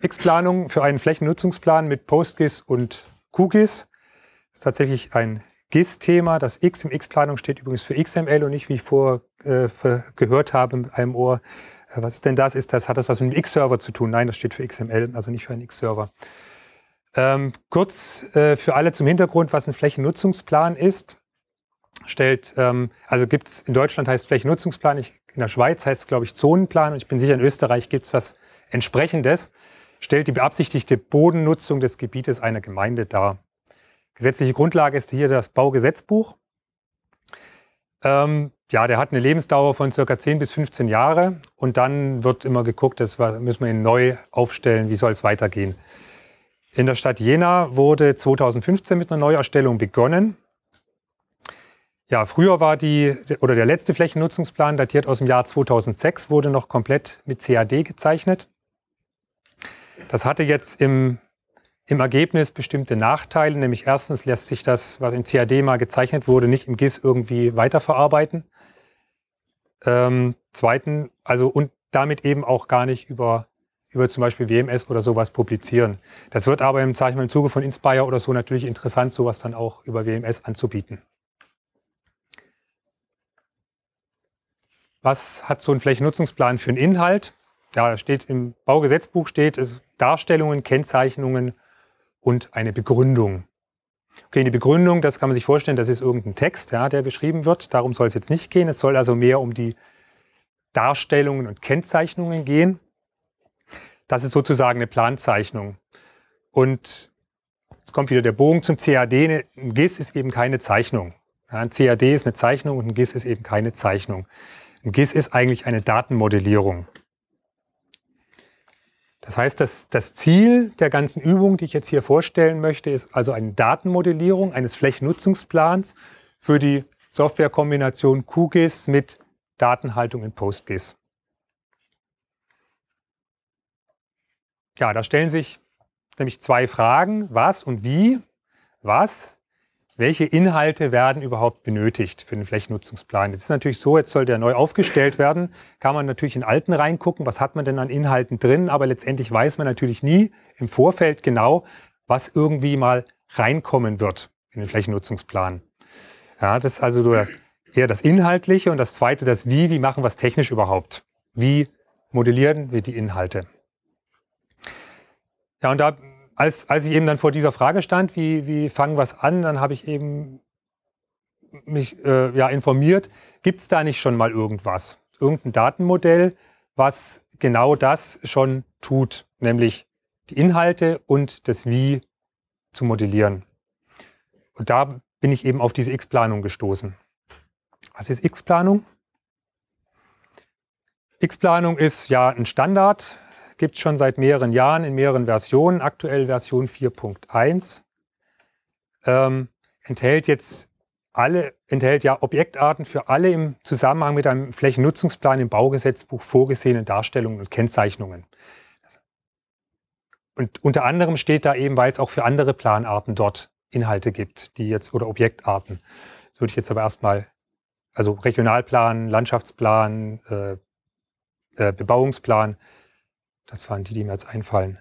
X-Planung für einen Flächennutzungsplan mit PostGIS und QGIS. Das ist tatsächlich ein GIS-Thema. Das X im X-Planung steht übrigens für XML und nicht, wie ich vorher äh, gehört habe mit einem Ohr, äh, was ist denn das? Ist das, hat das was mit dem X-Server zu tun? Nein, das steht für XML, also nicht für einen X-Server. Ähm, kurz äh, für alle zum Hintergrund, was ein Flächennutzungsplan ist. Stellt, ähm, also gibt es in Deutschland heißt Flächennutzungsplan, ich, in der Schweiz heißt es, glaube ich, Zonenplan und ich bin sicher, in Österreich gibt es was entsprechendes stellt die beabsichtigte Bodennutzung des Gebietes einer Gemeinde dar. Gesetzliche Grundlage ist hier das Baugesetzbuch. Ähm, ja, der hat eine Lebensdauer von circa 10 bis 15 Jahre und dann wird immer geguckt, das müssen wir ihn neu aufstellen, wie soll es weitergehen. In der Stadt Jena wurde 2015 mit einer Neuerstellung begonnen. Ja, früher war die, oder der letzte Flächennutzungsplan, datiert aus dem Jahr 2006, wurde noch komplett mit CAD gezeichnet. Das hatte jetzt im, im Ergebnis bestimmte Nachteile, nämlich erstens lässt sich das, was im CAD mal gezeichnet wurde, nicht im GIS irgendwie weiterverarbeiten. Ähm, zweitens, also und damit eben auch gar nicht über, über zum Beispiel WMS oder sowas publizieren. Das wird aber im, ich mal, im Zuge von Inspire oder so natürlich interessant, sowas dann auch über WMS anzubieten. Was hat so ein Flächennutzungsplan für einen Inhalt? Ja, steht im Baugesetzbuch steht, es Darstellungen, Kennzeichnungen und eine Begründung. Okay, die Begründung, das kann man sich vorstellen, das ist irgendein Text, ja, der geschrieben wird. Darum soll es jetzt nicht gehen. Es soll also mehr um die Darstellungen und Kennzeichnungen gehen. Das ist sozusagen eine Planzeichnung. Und jetzt kommt wieder der Bogen zum CAD. Ein GIS ist eben keine Zeichnung. ein CAD ist eine Zeichnung und ein GIS ist eben keine Zeichnung. Ein GIS ist eigentlich eine Datenmodellierung. Das heißt, dass das Ziel der ganzen Übung, die ich jetzt hier vorstellen möchte, ist also eine Datenmodellierung eines Flächennutzungsplans für die Softwarekombination QGIS mit Datenhaltung in PostGIS. Ja, da stellen sich nämlich zwei Fragen, was und wie. Was welche Inhalte werden überhaupt benötigt für den Flächennutzungsplan? Jetzt ist natürlich so, jetzt sollte er neu aufgestellt werden, kann man natürlich in alten reingucken, was hat man denn an Inhalten drin, aber letztendlich weiß man natürlich nie im Vorfeld genau, was irgendwie mal reinkommen wird in den Flächennutzungsplan. Ja, das ist also eher das Inhaltliche und das zweite das Wie, wie machen wir es technisch überhaupt? Wie modellieren wir die Inhalte? Ja, und da als, als ich eben dann vor dieser Frage stand, wie, wie fangen wir es an, dann habe ich eben mich äh, ja, informiert, gibt es da nicht schon mal irgendwas? Irgendein Datenmodell, was genau das schon tut, nämlich die Inhalte und das Wie zu modellieren. Und da bin ich eben auf diese X-Planung gestoßen. Was ist X-Planung? X-Planung ist ja ein Standard, gibt es schon seit mehreren Jahren in mehreren Versionen. Aktuell Version 4.1 ähm, enthält jetzt alle, enthält ja Objektarten für alle im Zusammenhang mit einem Flächennutzungsplan im Baugesetzbuch vorgesehenen Darstellungen und Kennzeichnungen. Und unter anderem steht da eben, weil es auch für andere Planarten dort Inhalte gibt, die jetzt oder Objektarten. Das würde ich jetzt aber erstmal, also Regionalplan, Landschaftsplan, äh, äh, Bebauungsplan, das waren die, die mir jetzt einfallen.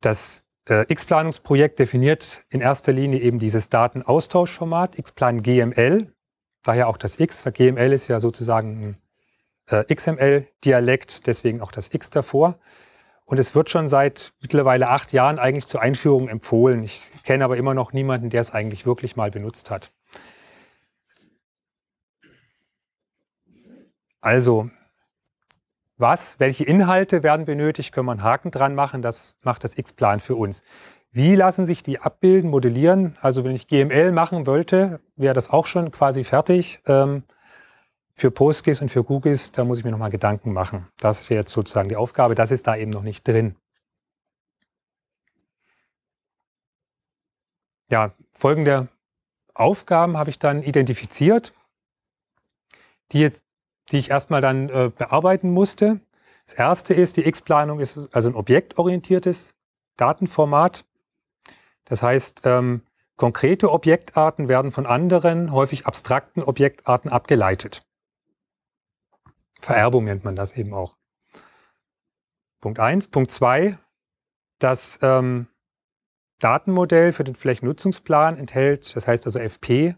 Das äh, X-Planungsprojekt definiert in erster Linie eben dieses Datenaustauschformat, X-Plan GML, daher auch das X, weil GML ist ja sozusagen ein äh, XML-Dialekt, deswegen auch das X davor. Und es wird schon seit mittlerweile acht Jahren eigentlich zur Einführung empfohlen. Ich kenne aber immer noch niemanden, der es eigentlich wirklich mal benutzt hat. Also, was, welche Inhalte werden benötigt, können wir einen Haken dran machen, das macht das X-Plan für uns. Wie lassen sich die abbilden, modellieren? Also wenn ich GML machen wollte, wäre das auch schon quasi fertig. Ähm, für PostGIS und für QGIS, da muss ich mir nochmal Gedanken machen. Das wäre jetzt sozusagen die Aufgabe, das ist da eben noch nicht drin. Ja, folgende Aufgaben habe ich dann identifiziert, die jetzt die ich erstmal dann äh, bearbeiten musste. Das erste ist, die X-Planung ist also ein objektorientiertes Datenformat. Das heißt, ähm, konkrete Objektarten werden von anderen, häufig abstrakten Objektarten abgeleitet. Vererbung nennt man das eben auch. Punkt eins, Punkt zwei: das ähm, Datenmodell für den Flächennutzungsplan enthält, das heißt also FP,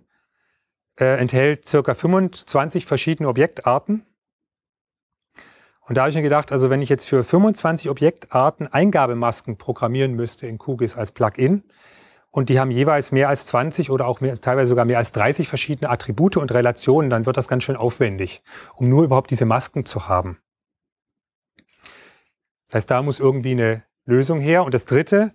äh, enthält ca. 25 verschiedene Objektarten. Und da habe ich mir gedacht, also wenn ich jetzt für 25 Objektarten Eingabemasken programmieren müsste in QGIS als Plugin, und die haben jeweils mehr als 20 oder auch mehr, teilweise sogar mehr als 30 verschiedene Attribute und Relationen, dann wird das ganz schön aufwendig, um nur überhaupt diese Masken zu haben. Das heißt, da muss irgendwie eine Lösung her. Und das Dritte,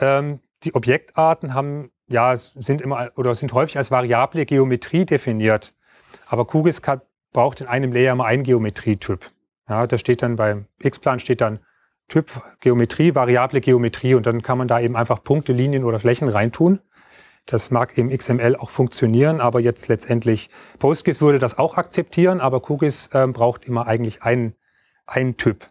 ähm, die Objektarten haben ja, sind immer oder sind häufig als variable Geometrie definiert. Aber QGIS braucht in einem Layer immer einen Geometrietyp. Ja, da steht dann beim X-Plan steht dann Typ Geometrie, variable Geometrie und dann kann man da eben einfach Punkte, Linien oder Flächen reintun. Das mag im XML auch funktionieren, aber jetzt letztendlich PostGIS würde das auch akzeptieren, aber QGIS äh, braucht immer eigentlich einen, einen Typ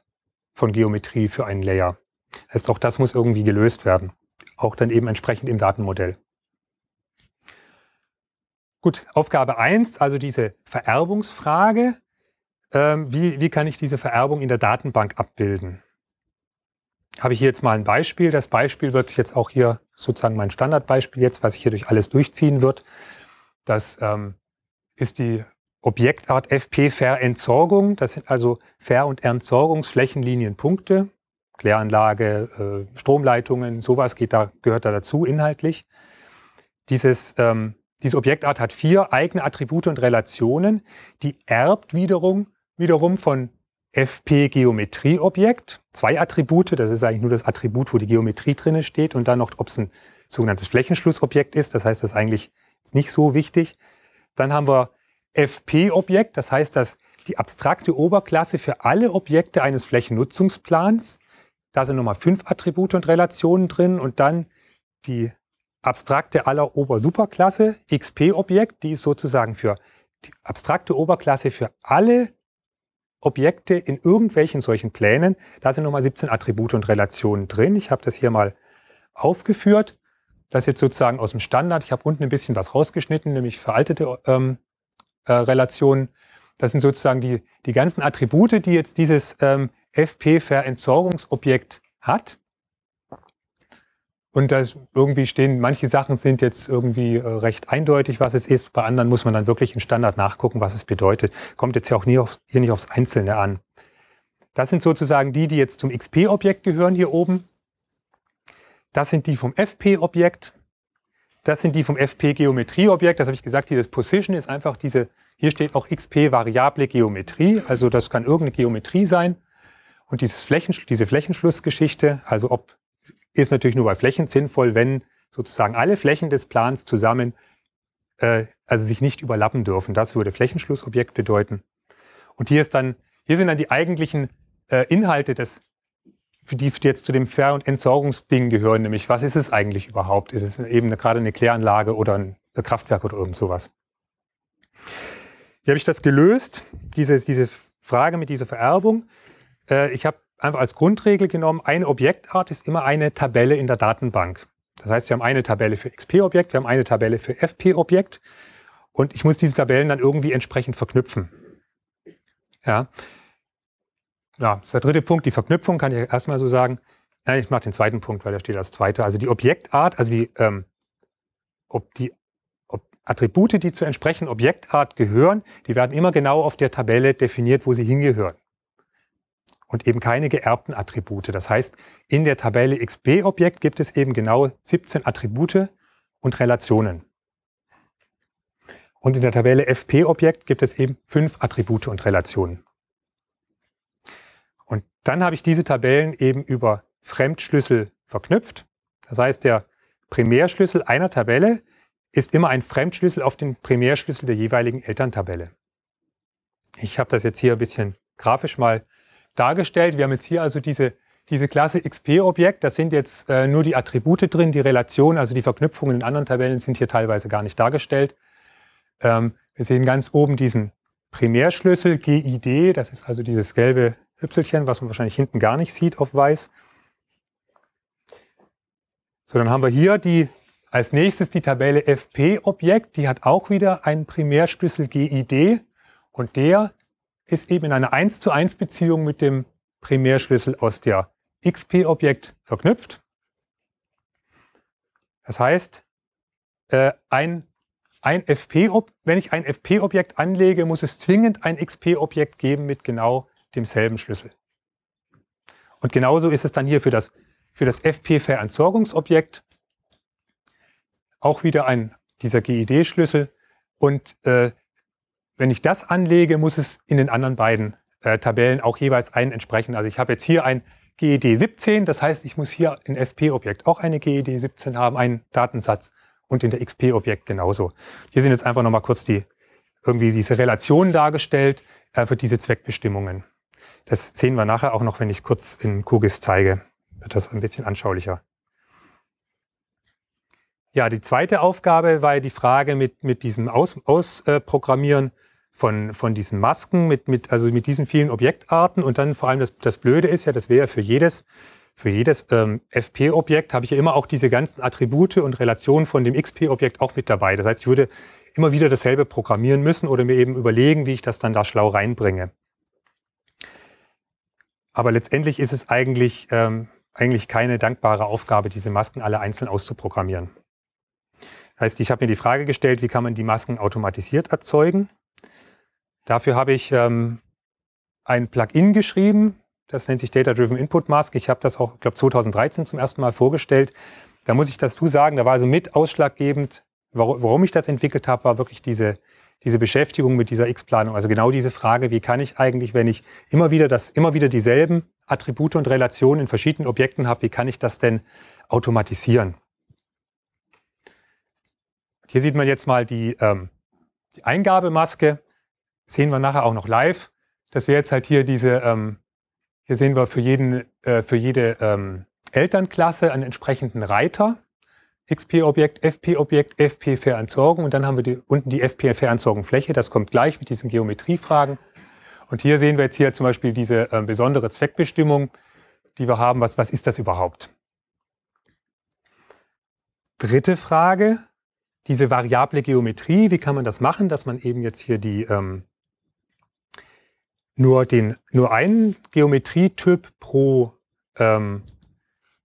von Geometrie für einen Layer. Das heißt, auch das muss irgendwie gelöst werden. Auch dann eben entsprechend im Datenmodell. Gut, Aufgabe 1, also diese Vererbungsfrage. Ähm, wie, wie kann ich diese Vererbung in der Datenbank abbilden? Habe ich hier jetzt mal ein Beispiel. Das Beispiel wird jetzt auch hier sozusagen mein Standardbeispiel jetzt, was ich hier durch alles durchziehen wird. Das ähm, ist die Objektart FP Verentsorgung. Das sind also Ver- und Entsorgungsflächenlinienpunkte. Kläranlage, äh, Stromleitungen, sowas geht da, gehört da dazu inhaltlich. Dieses ähm, diese Objektart hat vier eigene Attribute und Relationen. Die erbt wiederum, wiederum von FP-Geometrieobjekt. Zwei Attribute, das ist eigentlich nur das Attribut, wo die Geometrie drinne steht und dann noch, ob es ein sogenanntes Flächenschlussobjekt ist. Das heißt, das ist eigentlich nicht so wichtig. Dann haben wir FP-Objekt, das heißt, dass die abstrakte Oberklasse für alle Objekte eines Flächennutzungsplans. Da sind nochmal fünf Attribute und Relationen drin und dann die abstrakte aller Obersuperklasse, XP-Objekt, die ist sozusagen für die abstrakte Oberklasse für alle Objekte in irgendwelchen solchen Plänen. Da sind nochmal 17 Attribute und Relationen drin. Ich habe das hier mal aufgeführt. Das jetzt sozusagen aus dem Standard. Ich habe unten ein bisschen was rausgeschnitten, nämlich veraltete ähm, äh, Relationen. Das sind sozusagen die, die ganzen Attribute, die jetzt dieses ähm, FP-Verentsorgungsobjekt hat. Und da irgendwie stehen, manche Sachen sind jetzt irgendwie äh, recht eindeutig, was es ist. Bei anderen muss man dann wirklich im Standard nachgucken, was es bedeutet. Kommt jetzt ja auch nie auf, hier nicht aufs Einzelne an. Das sind sozusagen die, die jetzt zum XP-Objekt gehören hier oben. Das sind die vom FP-Objekt. Das sind die vom FP-Geometrie-Objekt. Das habe ich gesagt, dieses Position ist einfach diese, hier steht auch XP-Variable Geometrie. Also das kann irgendeine Geometrie sein. Und dieses Flächen, diese Flächenschlussgeschichte, also ob ist natürlich nur bei Flächen sinnvoll, wenn sozusagen alle Flächen des Plans zusammen, äh, also sich nicht überlappen dürfen. Das würde Flächenschlussobjekt bedeuten. Und hier, ist dann, hier sind dann die eigentlichen äh, Inhalte des die jetzt zu dem Ver- und Entsorgungsding gehören, nämlich was ist es eigentlich überhaupt? Ist es eben eine, gerade eine Kläranlage oder ein Kraftwerk oder irgend sowas? Wie habe ich das gelöst, diese, diese Frage mit dieser Vererbung? Äh, ich habe einfach als Grundregel genommen, eine Objektart ist immer eine Tabelle in der Datenbank. Das heißt, wir haben eine Tabelle für XP-Objekt, wir haben eine Tabelle für FP-Objekt und ich muss diese Tabellen dann irgendwie entsprechend verknüpfen. Ja. ja, das ist der dritte Punkt, die Verknüpfung kann ich erstmal so sagen. Nein, ich mache den zweiten Punkt, weil der steht als zweiter. Also die Objektart, also die, ähm, ob die ob Attribute, die zur entsprechenden Objektart gehören, die werden immer genau auf der Tabelle definiert, wo sie hingehören und eben keine geerbten Attribute. Das heißt, in der Tabelle XB-Objekt gibt es eben genau 17 Attribute und Relationen. Und in der Tabelle FP-Objekt gibt es eben fünf Attribute und Relationen. Und dann habe ich diese Tabellen eben über Fremdschlüssel verknüpft. Das heißt, der Primärschlüssel einer Tabelle ist immer ein Fremdschlüssel auf den Primärschlüssel der jeweiligen Elterntabelle. Ich habe das jetzt hier ein bisschen grafisch mal dargestellt. Wir haben jetzt hier also diese, diese Klasse XP-Objekt. Da sind jetzt äh, nur die Attribute drin, die Relation, also die Verknüpfungen in anderen Tabellen sind hier teilweise gar nicht dargestellt. Ähm, wir sehen ganz oben diesen Primärschlüssel GID. Das ist also dieses gelbe Hüpselchen, was man wahrscheinlich hinten gar nicht sieht auf weiß. So, dann haben wir hier die, als nächstes die Tabelle FP-Objekt. Die hat auch wieder einen Primärschlüssel GID und der ist eben in einer 1 zu 1 Beziehung mit dem Primärschlüssel aus der XP-Objekt verknüpft. Das heißt, äh, ein, ein FP, wenn ich ein FP-Objekt anlege, muss es zwingend ein XP-Objekt geben mit genau demselben Schlüssel. Und genauso ist es dann hier für das, für das FP-Veransorgungsobjekt auch wieder ein, dieser GID-Schlüssel. Und äh, wenn ich das anlege, muss es in den anderen beiden äh, Tabellen auch jeweils einen entsprechen. Also ich habe jetzt hier ein GED 17, das heißt, ich muss hier in FP-Objekt auch eine GED 17 haben, einen Datensatz und in der XP-Objekt genauso. Hier sind jetzt einfach nochmal kurz die, irgendwie diese Relationen dargestellt äh, für diese Zweckbestimmungen. Das sehen wir nachher auch noch, wenn ich kurz in QGIS zeige. Wird das ein bisschen anschaulicher. Ja, die zweite Aufgabe war ja die Frage mit, mit diesem Aus, Ausprogrammieren von, von diesen Masken mit, mit, also mit diesen vielen Objektarten. Und dann vor allem das, das Blöde ist ja, das wäre für jedes, für jedes ähm, FP-Objekt habe ich ja immer auch diese ganzen Attribute und Relationen von dem XP-Objekt auch mit dabei. Das heißt, ich würde immer wieder dasselbe programmieren müssen oder mir eben überlegen, wie ich das dann da schlau reinbringe. Aber letztendlich ist es eigentlich, ähm, eigentlich keine dankbare Aufgabe, diese Masken alle einzeln auszuprogrammieren. Das heißt, ich habe mir die Frage gestellt, wie kann man die Masken automatisiert erzeugen? Dafür habe ich ähm, ein Plugin geschrieben, das nennt sich Data Driven Input Mask. Ich habe das auch, ich glaube, 2013 zum ersten Mal vorgestellt. Da muss ich dazu sagen, da war also mit ausschlaggebend, warum ich das entwickelt habe, war wirklich diese, diese Beschäftigung mit dieser X-Planung. Also genau diese Frage, wie kann ich eigentlich, wenn ich immer wieder das, immer wieder dieselben Attribute und Relationen in verschiedenen Objekten habe, wie kann ich das denn automatisieren? Hier sieht man jetzt mal die, ähm, die Eingabemaske sehen wir nachher auch noch live, dass wir jetzt halt hier diese, ähm, hier sehen wir für, jeden, äh, für jede ähm, Elternklasse einen entsprechenden Reiter. XP-Objekt, FP-Objekt, FP-Veransorgung und dann haben wir die, unten die FP-Veransorgung-Fläche. Das kommt gleich mit diesen Geometriefragen. Und hier sehen wir jetzt hier zum Beispiel diese äh, besondere Zweckbestimmung, die wir haben. Was, was ist das überhaupt? Dritte Frage, diese variable Geometrie, wie kann man das machen, dass man eben jetzt hier die, ähm, nur, den, nur einen Geometrietyp pro, ähm,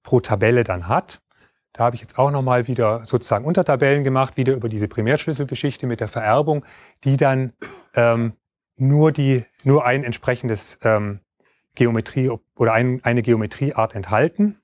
pro Tabelle dann hat. Da habe ich jetzt auch nochmal wieder sozusagen Untertabellen gemacht, wieder über diese Primärschlüsselgeschichte mit der Vererbung, die dann ähm, nur, die, nur ein entsprechendes ähm, Geometrie oder ein, eine Geometrieart enthalten.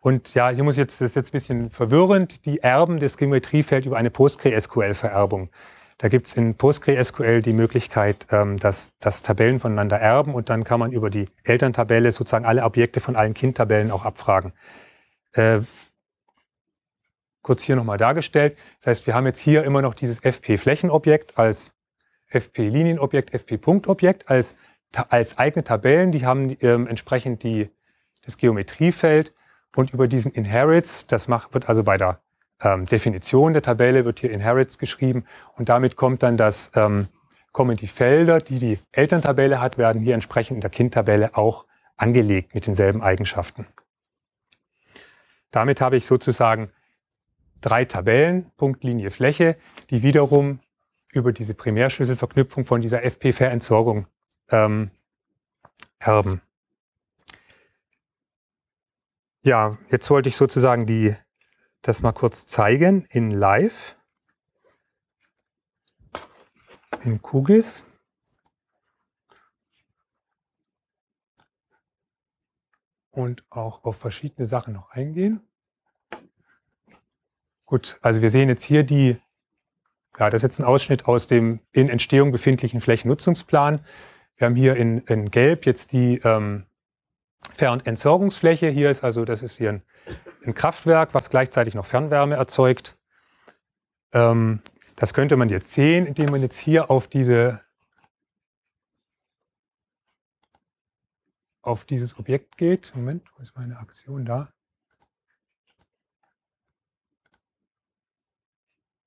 Und ja, hier muss jetzt, das ist jetzt ein bisschen verwirrend. Die Erben des Geometriefeld über eine PostgreSQL-Vererbung da gibt es in PostgreSQL die Möglichkeit, ähm, dass, dass Tabellen voneinander erben und dann kann man über die Elterntabelle sozusagen alle Objekte von allen Kindtabellen auch abfragen. Äh, kurz hier nochmal dargestellt. Das heißt, wir haben jetzt hier immer noch dieses FP-Flächenobjekt als FP-Linienobjekt, FP-Punktobjekt als, als eigene Tabellen. Die haben ähm, entsprechend die, das Geometriefeld und über diesen Inherits, das macht, wird also bei der ähm, Definition der Tabelle wird hier Inherits geschrieben und damit kommt dann das, ähm, kommen die Felder, die die Elterntabelle hat, werden hier entsprechend in der Kindtabelle auch angelegt mit denselben Eigenschaften. Damit habe ich sozusagen drei Tabellen, Punkt, Linie, Fläche, die wiederum über diese Primärschlüsselverknüpfung von dieser FP-Verentsorgung ähm, erben. Ja, jetzt wollte ich sozusagen die das mal kurz zeigen in Live, in Kugis. Und auch auf verschiedene Sachen noch eingehen. Gut, also wir sehen jetzt hier die, ja, das ist jetzt ein Ausschnitt aus dem in Entstehung befindlichen Flächennutzungsplan. Wir haben hier in, in Gelb jetzt die ähm, Fern- und Entsorgungsfläche. Hier ist also, das ist hier ein ein Kraftwerk, was gleichzeitig noch Fernwärme erzeugt. Ähm, das könnte man jetzt sehen, indem man jetzt hier auf diese auf dieses Objekt geht. Moment, wo ist meine Aktion da?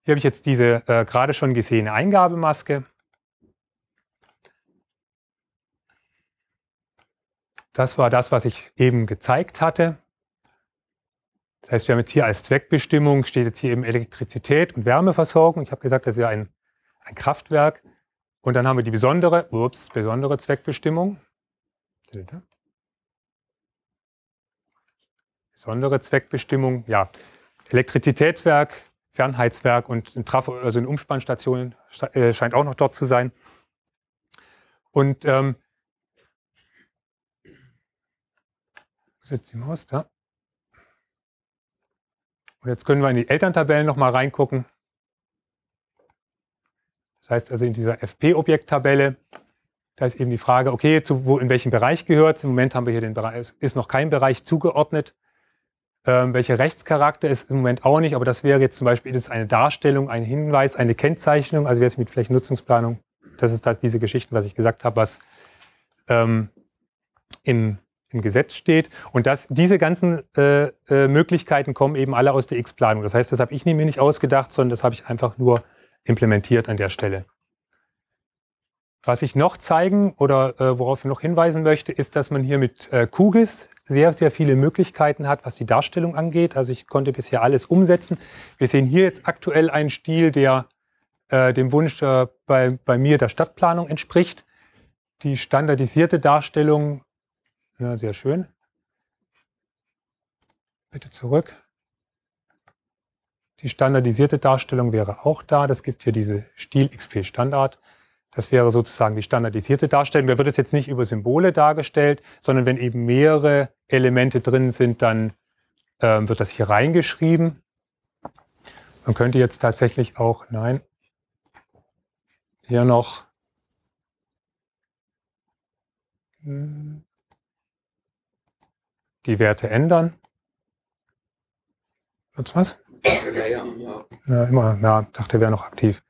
Hier habe ich jetzt diese äh, gerade schon gesehene Eingabemaske. Das war das, was ich eben gezeigt hatte. Das heißt, wir haben jetzt hier als Zweckbestimmung, steht jetzt hier eben Elektrizität und Wärmeversorgung. Ich habe gesagt, das ist ja ein, ein Kraftwerk. Und dann haben wir die besondere, ups, besondere Zweckbestimmung. Besondere Zweckbestimmung, ja, Elektrizitätswerk, Fernheitswerk und ein Trafo, also eine Umspannstation äh, scheint auch noch dort zu sein. Und ähm, jetzt die Maus da. Und jetzt können wir in die Elterntabellen nochmal reingucken. Das heißt also in dieser FP-Objekttabelle, da ist eben die Frage, okay, zu, wo, in welchem Bereich gehört es? Im Moment haben wir hier den Bereich, ist noch kein Bereich zugeordnet. Ähm, welcher Rechtscharakter ist im Moment auch nicht, aber das wäre jetzt zum Beispiel jetzt eine Darstellung, ein Hinweis, eine Kennzeichnung, also jetzt mit vielleicht Nutzungsplanung. Das ist halt diese Geschichten, was ich gesagt habe, was ähm, im im Gesetz steht. Und dass diese ganzen äh, äh, Möglichkeiten kommen eben alle aus der X-Planung. Das heißt, das habe ich mir nicht ausgedacht, sondern das habe ich einfach nur implementiert an der Stelle. Was ich noch zeigen oder äh, worauf ich noch hinweisen möchte, ist, dass man hier mit äh, QGIS sehr, sehr viele Möglichkeiten hat, was die Darstellung angeht. Also ich konnte bisher alles umsetzen. Wir sehen hier jetzt aktuell einen Stil, der äh, dem Wunsch äh, bei, bei mir der Stadtplanung entspricht. Die standardisierte Darstellung ja, sehr schön. Bitte zurück. Die standardisierte Darstellung wäre auch da. Das gibt hier diese Stil XP Standard. Das wäre sozusagen die standardisierte Darstellung. Da wird es jetzt nicht über Symbole dargestellt, sondern wenn eben mehrere Elemente drin sind, dann äh, wird das hier reingeschrieben. Man könnte jetzt tatsächlich auch, nein, hier noch, hm, die Werte ändern. Sonst was? Ja, ja, Na, immer, na, dachte, wäre noch aktiv.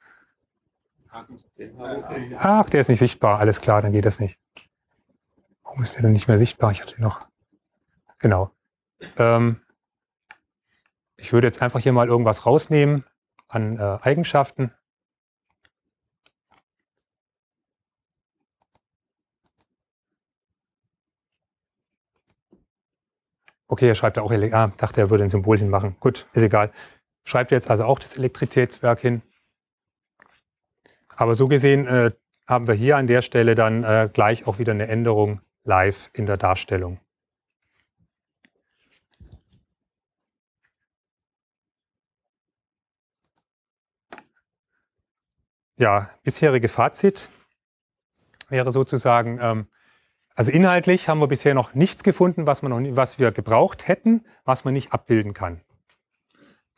Ach, der ist nicht sichtbar. Alles klar, dann geht das nicht. Warum ist der denn nicht mehr sichtbar? Ich hatte noch. Genau. Ähm, ich würde jetzt einfach hier mal irgendwas rausnehmen an äh, Eigenschaften. Okay, er schreibt auch, ah, dachte, er würde ein Symbol hinmachen. Gut, ist egal. Schreibt jetzt also auch das Elektrizitätswerk hin. Aber so gesehen äh, haben wir hier an der Stelle dann äh, gleich auch wieder eine Änderung live in der Darstellung. Ja, bisherige Fazit wäre sozusagen, ähm, also inhaltlich haben wir bisher noch nichts gefunden, was, man noch, was wir gebraucht hätten, was man nicht abbilden kann.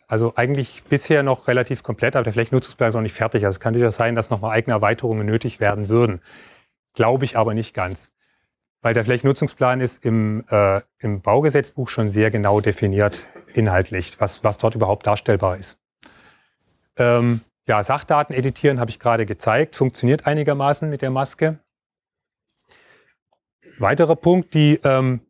Also eigentlich bisher noch relativ komplett, aber der Flächennutzungsplan ist noch nicht fertig. Also es kann durchaus sein, dass nochmal eigene Erweiterungen nötig werden würden. Glaube ich aber nicht ganz. Weil der Flächennutzungsplan ist im, äh, im Baugesetzbuch schon sehr genau definiert, inhaltlich, was, was dort überhaupt darstellbar ist. Ähm, ja, Sachdaten editieren habe ich gerade gezeigt, funktioniert einigermaßen mit der Maske. Weiterer Punkt, die, ähm,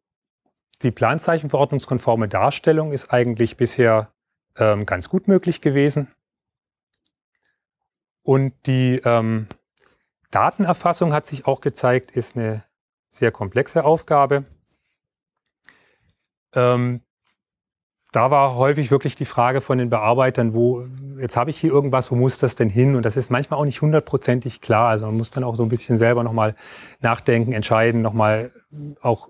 die planzeichenverordnungskonforme Darstellung ist eigentlich bisher ähm, ganz gut möglich gewesen. Und die ähm, Datenerfassung hat sich auch gezeigt, ist eine sehr komplexe Aufgabe. Ähm, da war häufig wirklich die Frage von den Bearbeitern, wo, jetzt habe ich hier irgendwas, wo muss das denn hin? Und das ist manchmal auch nicht hundertprozentig klar. Also man muss dann auch so ein bisschen selber nochmal nachdenken, entscheiden, nochmal auch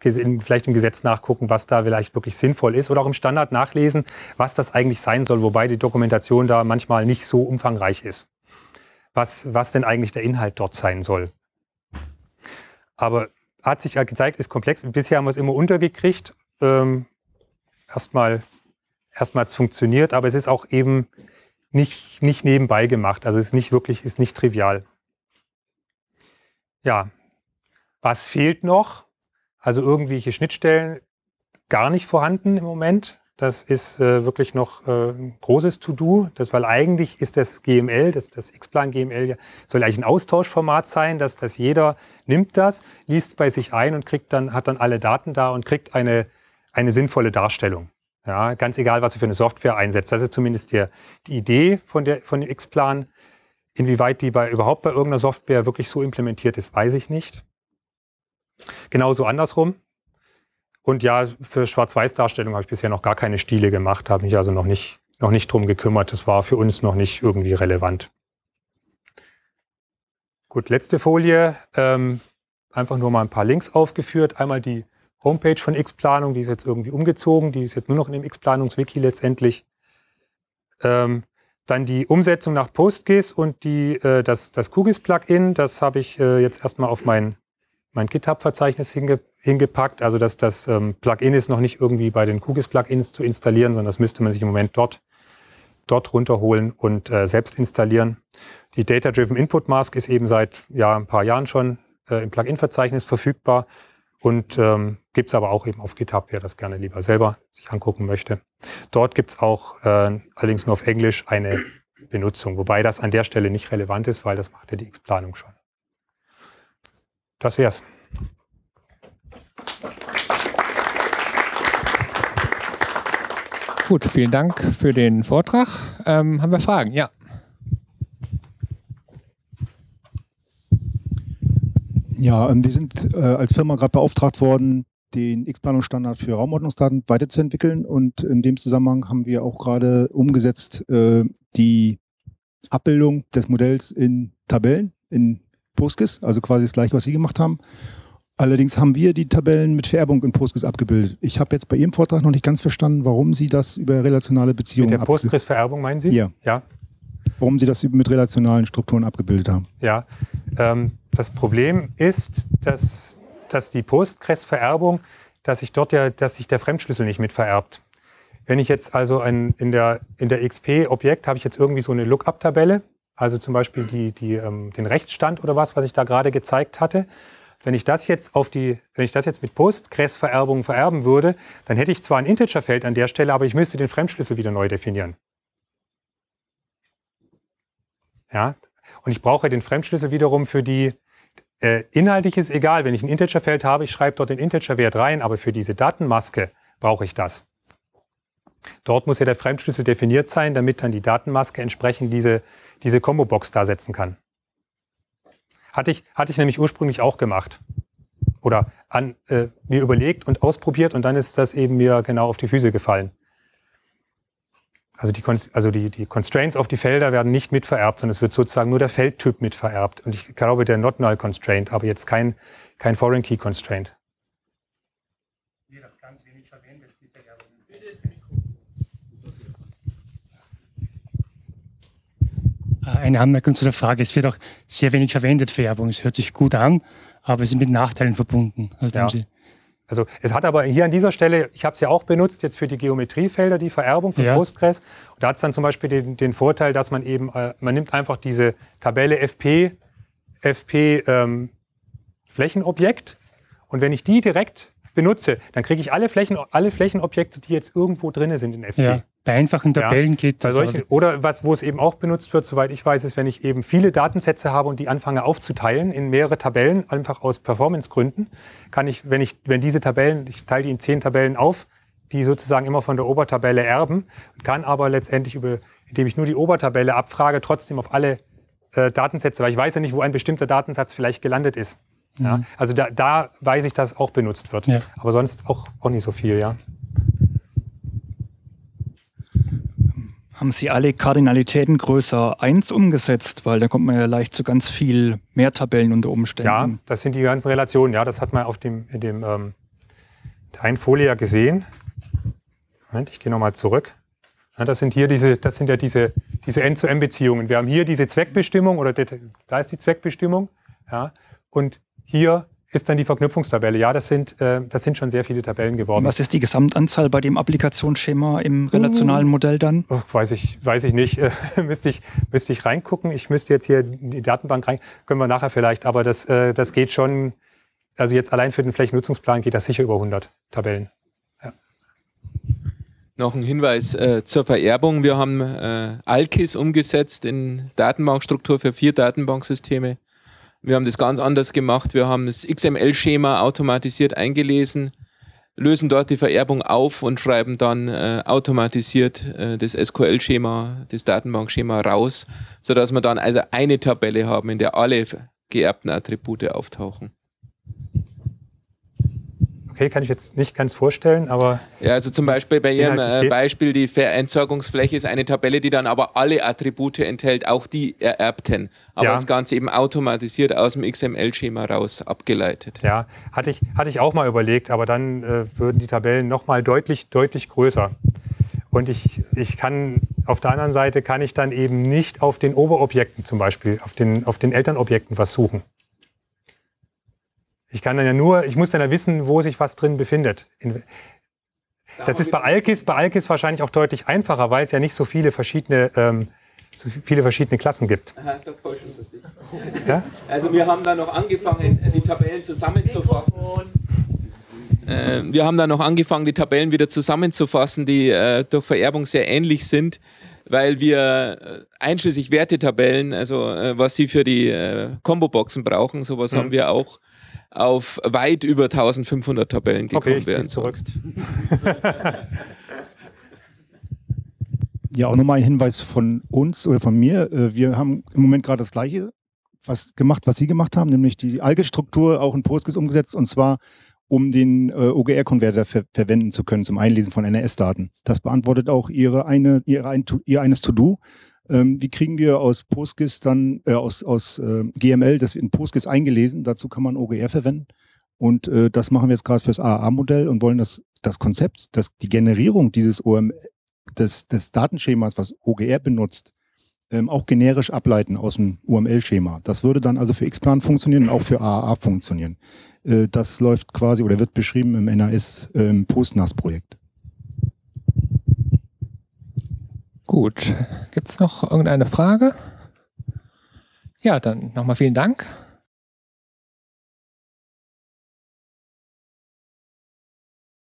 vielleicht im Gesetz nachgucken, was da vielleicht wirklich sinnvoll ist oder auch im Standard nachlesen, was das eigentlich sein soll, wobei die Dokumentation da manchmal nicht so umfangreich ist. Was, was denn eigentlich der Inhalt dort sein soll. Aber hat sich ja gezeigt, ist komplex. Bisher haben wir es immer untergekriegt. Ähm, erstmal erstmals funktioniert, aber es ist auch eben nicht, nicht nebenbei gemacht. Also es ist nicht wirklich, ist nicht trivial. Ja, was fehlt noch? Also irgendwelche Schnittstellen gar nicht vorhanden im Moment. Das ist äh, wirklich noch äh, ein großes To-Do, das, weil eigentlich ist das GML, das, das X-Plan GML, ja, soll eigentlich ein Austauschformat sein, dass, dass jeder nimmt das, liest bei sich ein und kriegt dann, hat dann alle Daten da und kriegt eine eine sinnvolle Darstellung. Ja, ganz egal, was du für eine Software einsetzt. Das ist zumindest die, die Idee von, der, von dem X-Plan. Inwieweit die bei, überhaupt bei irgendeiner Software wirklich so implementiert ist, weiß ich nicht. Genauso andersrum. Und ja, für Schwarz-Weiß-Darstellung habe ich bisher noch gar keine Stile gemacht, habe mich also noch nicht, noch nicht drum gekümmert. Das war für uns noch nicht irgendwie relevant. Gut, letzte Folie. Ähm, einfach nur mal ein paar Links aufgeführt. Einmal die Homepage von X-Planung, die ist jetzt irgendwie umgezogen, die ist jetzt nur noch in dem X-Planungs-Wiki letztendlich. Ähm, dann die Umsetzung nach PostGIS und die, äh, das, das QGIS-Plugin, das habe ich äh, jetzt erstmal auf mein, mein GitHub-Verzeichnis hinge, hingepackt. Also dass das ähm, Plugin ist noch nicht irgendwie bei den QGIS-Plugins zu installieren, sondern das müsste man sich im Moment dort, dort runterholen und äh, selbst installieren. Die Data-Driven Input Mask ist eben seit ja, ein paar Jahren schon äh, im Plugin-Verzeichnis verfügbar. Und ähm, gibt aber auch eben auf GitHub, wer das gerne lieber selber sich angucken möchte. Dort gibt es auch äh, allerdings nur auf Englisch eine Benutzung, wobei das an der Stelle nicht relevant ist, weil das macht ja die X-Planung schon. Das wär's. Gut, vielen Dank für den Vortrag. Ähm, haben wir Fragen? Ja. Ja, ähm, wir sind äh, als Firma gerade beauftragt worden, den X-Planungsstandard für Raumordnungsdaten weiterzuentwickeln. Und in dem Zusammenhang haben wir auch gerade umgesetzt äh, die Abbildung des Modells in Tabellen, in Postgres, also quasi das gleiche, was Sie gemacht haben. Allerdings haben wir die Tabellen mit Vererbung in Postgres abgebildet. Ich habe jetzt bei Ihrem Vortrag noch nicht ganz verstanden, warum Sie das über relationale Beziehungen Mit der postgres vererbung meinen Sie? Ja. ja. Warum Sie das mit relationalen Strukturen abgebildet haben? Ja. Ähm, das Problem ist, dass, dass die Postgres-Vererbung, dass sich dort ja, dass sich der Fremdschlüssel nicht mit vererbt. Wenn ich jetzt also ein, in der, in der XP-Objekt habe ich jetzt irgendwie so eine Lookup-Tabelle, also zum Beispiel die, die, ähm, den Rechtsstand oder was, was ich da gerade gezeigt hatte. Wenn ich das jetzt auf die, wenn ich das jetzt mit Postgres-Vererbung vererben würde, dann hätte ich zwar ein Integerfeld an der Stelle, aber ich müsste den Fremdschlüssel wieder neu definieren. Ja, und ich brauche den Fremdschlüssel wiederum für die äh, inhaltlich ist egal, wenn ich ein Integerfeld habe, ich schreibe dort den Integerwert rein, aber für diese Datenmaske brauche ich das. Dort muss ja der Fremdschlüssel definiert sein, damit dann die Datenmaske entsprechend diese, diese Combo-Box da setzen kann. Hatte ich, hatte ich nämlich ursprünglich auch gemacht. Oder an, äh, mir überlegt und ausprobiert und dann ist das eben mir genau auf die Füße gefallen. Also, die, also die, die Constraints auf die Felder werden nicht mitvererbt, sondern es wird sozusagen nur der Feldtyp mitvererbt. Und ich glaube, der Not Null Constraint, aber jetzt kein, kein Foreign Key Constraint. Äh, eine Anmerkung zu der Frage. Es wird auch sehr wenig verwendet, Vererbung. Es hört sich gut an, aber es ist mit Nachteilen verbunden. Also ja. Also es hat aber hier an dieser Stelle, ich habe es ja auch benutzt, jetzt für die Geometriefelder, die Vererbung von ja. Postgres. Und da hat es dann zum Beispiel den, den Vorteil, dass man eben, äh, man nimmt einfach diese Tabelle FP, FP ähm, Flächenobjekt. Und wenn ich die direkt benutze, dann kriege ich alle, Flächen, alle Flächenobjekte, die jetzt irgendwo drin sind in FP. Ja. Bei einfachen Tabellen ja, geht das. Solchen, oder was, wo es eben auch benutzt wird, soweit ich weiß, ist, wenn ich eben viele Datensätze habe und die anfange aufzuteilen in mehrere Tabellen, einfach aus Performancegründen, kann ich, wenn ich, wenn diese Tabellen, ich teile die in zehn Tabellen auf, die sozusagen immer von der Obertabelle erben, kann aber letztendlich über, indem ich nur die Obertabelle abfrage, trotzdem auf alle äh, Datensätze, weil ich weiß ja nicht, wo ein bestimmter Datensatz vielleicht gelandet ist. Ja? Mhm. Also da, da weiß ich, dass auch benutzt wird. Ja. Aber sonst auch, auch nicht so viel, ja. Haben Sie alle Kardinalitäten größer 1 umgesetzt? Weil da kommt man ja leicht zu ganz viel mehr Tabellen unter Umständen. Ja, das sind die ganzen Relationen. Ja, das hat man auf dem, in dem, ähm, der einen Folie ja gesehen. Moment, ich gehe nochmal zurück. Ja, das sind hier diese, das sind ja diese, diese end zu m beziehungen Wir haben hier diese Zweckbestimmung oder da ist die Zweckbestimmung. Ja, und hier ist dann die Verknüpfungstabelle. Ja, das sind, äh, das sind schon sehr viele Tabellen geworden. Was ist die Gesamtanzahl bei dem Applikationsschema im relationalen uh. Modell dann? Oh, weiß, ich, weiß ich nicht. müsste, ich, müsste ich reingucken. Ich müsste jetzt hier in die Datenbank rein. Können wir nachher vielleicht. Aber das, äh, das geht schon. Also jetzt allein für den Flächennutzungsplan geht das sicher über 100 Tabellen. Ja. Noch ein Hinweis äh, zur Vererbung. Wir haben äh, Alkis umgesetzt in Datenbankstruktur für vier Datenbanksysteme. Wir haben das ganz anders gemacht. Wir haben das XML-Schema automatisiert eingelesen, lösen dort die Vererbung auf und schreiben dann äh, automatisiert äh, das SQL-Schema, das Datenbankschema raus, sodass wir dann also eine Tabelle haben, in der alle geerbten Attribute auftauchen okay, kann ich jetzt nicht ganz vorstellen, aber. Ja, also zum Beispiel bei Ihrem halt Beispiel, die Entsorgungsfläche ist eine Tabelle, die dann aber alle Attribute enthält, auch die ererbten. Aber ja. das Ganze eben automatisiert aus dem XML-Schema raus abgeleitet. Ja, hatte ich, hatte ich auch mal überlegt, aber dann äh, würden die Tabellen nochmal deutlich, deutlich größer. Und ich, ich kann, auf der anderen Seite kann ich dann eben nicht auf den Oberobjekten zum Beispiel, auf den, auf den Elternobjekten was suchen. Ich kann dann ja nur, ich muss dann ja wissen, wo sich was drin befindet. das ist bei Alkis, bei Alkis wahrscheinlich auch deutlich einfacher, weil es ja nicht so viele verschiedene, ähm, so viele verschiedene Klassen gibt. Aha, da täuschen Sie sich. Ja? Also wir haben da noch angefangen, die Tabellen zusammenzufassen. Äh, wir haben da noch angefangen, die Tabellen wieder zusammenzufassen, die äh, durch Vererbung sehr ähnlich sind weil wir äh, einschließlich Wertetabellen, also äh, was sie für die äh, Combo-Boxen brauchen, sowas mhm. haben wir auch auf weit über 1500 Tabellen gekommen okay, ich wären. Zurück. ja, auch nochmal ein Hinweis von uns oder von mir. Äh, wir haben im Moment gerade das Gleiche was gemacht, was Sie gemacht haben, nämlich die Algestruktur auch in PostGIS umgesetzt und zwar um den äh, OGR-Konverter ver verwenden zu können zum Einlesen von NRS-Daten. Das beantwortet auch Ihre eine, ihre ein, Ihr eines To-Do, ähm, die kriegen wir aus PostGIS dann, äh, aus, aus äh, GML, das wird in PostGIS eingelesen. Dazu kann man OGR verwenden. Und äh, das machen wir jetzt gerade fürs AAA-Modell und wollen das, das Konzept, das, die Generierung dieses OM, des, des Datenschemas, was OGR benutzt, ähm, auch generisch ableiten aus dem UML-Schema. Das würde dann also für X-Plan funktionieren und auch für AAA funktionieren. Äh, das läuft quasi oder wird beschrieben im NAS äh, PostNAS-Projekt. Gut, gibt es noch irgendeine Frage? Ja, dann nochmal vielen Dank.